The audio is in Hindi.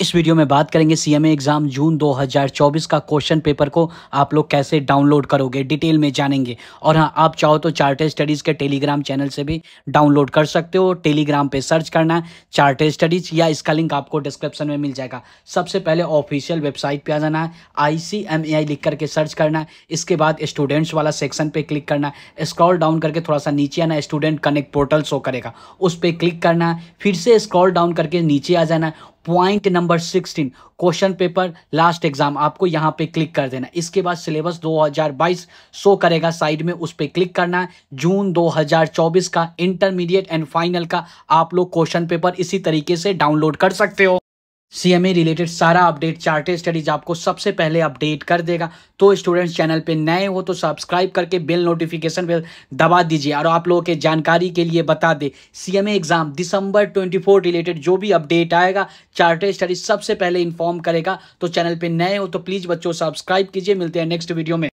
इस वीडियो में बात करेंगे सीएमए एग्जाम जून 2024 का क्वेश्चन पेपर को आप लोग कैसे डाउनलोड करोगे डिटेल में जानेंगे और हाँ आप चाहो तो चार्टेड स्टडीज के टेलीग्राम चैनल से भी डाउनलोड कर सकते हो टेलीग्राम पे सर्च करना है चार्टर स्टडीज या इसका लिंक आपको डिस्क्रिप्शन में मिल जाएगा सबसे पहले ऑफिशियल वेबसाइट पर आ जाना है आई सी एम ए आई लिख करके सर्च करना है इसके बाद स्टूडेंट्स वाला सेक्शन पर क्लिक करना है स्क्रॉल डाउन करके थोड़ा सा नीचे आना स्टूडेंट कनेक्ट पोर्टल शो करेगा उस पर क्लिक करना है फिर से स्क्रॉल डाउन करके नीचे आ जाना है point number sixteen question paper last exam आपको यहाँ पे क्लिक कर देना इसके बाद सिलेबस 2022 शो करेगा साइड में उस पर क्लिक करना है जून 2024 का इंटरमीडिएट एंड फाइनल का आप लोग क्वेश्चन पेपर इसी तरीके से डाउनलोड कर सकते हो सीएमए रिलेटेड सारा अपडेट चार्टेड स्टडीज आपको सबसे पहले अपडेट कर देगा तो स्टूडेंट्स चैनल पे नए हो तो सब्सक्राइब करके बेल नोटिफिकेशन बेल दबा दीजिए और आप लोगों के जानकारी के लिए बता दें सीएमए एग्जाम दिसंबर 24 रिलेटेड जो भी अपडेट आएगा चार्टेड स्टडीज सबसे पहले इन्फॉर्म करेगा तो चैनल पर नए हो तो प्लीज़ बच्चों सब्सक्राइब कीजिए मिलते हैं नेक्स्ट वीडियो में